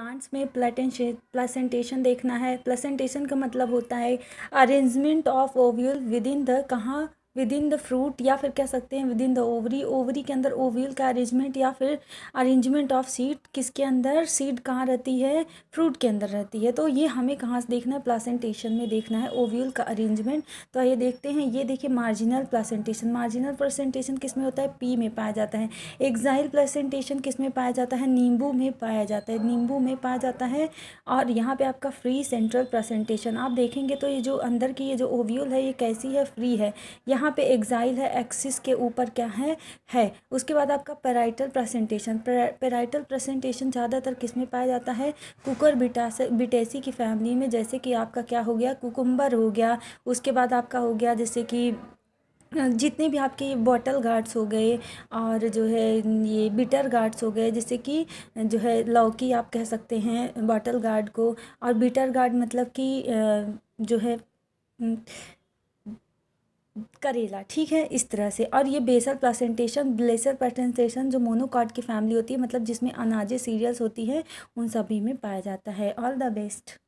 plants में प्लेटेंटेशन देखना है प्लेसेंटेशन का मतलब होता है arrangement of ovule within the कहाँ विद इन द फ्रूट या फिर कह सकते हैं within the ovary ovary के अंदर ओवील का अरेंजमेंट या फिर अरेंजमेंट ऑफ सीड किसके अंदर सीड कहाँ रहती है फ्रूट के अंदर रहती है तो ये हमें कहाँ से देखना है प्लासेंटेशन में देखना है ओवील का अरेंजमेंट तो ये देखते हैं ये देखिए मार्जिनल प्लासेंटेशन मार्जिनल प्लासेंटेशन किस में होता है पी में पाया जाता है एग्जाइल प्लासेंटेशन किस में पाया जाता है नींबू में पाया जाता है नींबू में पाया जाता है और यहाँ पर आपका फ्री सेंट्रल प्लासेंटेशन आप देखेंगे तो ये जो अंदर की ये जो ओव्यूल है ये कैसी है फ्री है यहाँ यहाँ पे एग्जाइल है एक्सिस के ऊपर क्या है है उसके बाद आपका पेराइटल प्रेजेंटेशन पेराइटल प्रेजेंटेशन ज़्यादातर किस में पाया जाता है कुकर बिटास बिटेसी की फैमिली में जैसे कि आपका क्या हो गया कुकुम्बर हो गया उसके बाद आपका हो गया जैसे कि जितने भी आपके बॉटल गार्ड्स हो गए और जो है ये बिटर गार्ड्स हो गए जैसे कि जो है लौकी आप कह सकते हैं बॉटल गार्ड को और बिटर गार्ड मतलब कि जो है करेला ठीक है इस तरह से और ये बेसल प्लासेंटेशन ब्लेसर प्लासेंटेशन जो मोनोकॉर्ड की फैमिली होती है मतलब जिसमें अनाजे सीरियल्स होती हैं उन सभी में पाया जाता है ऑल द बेस्ट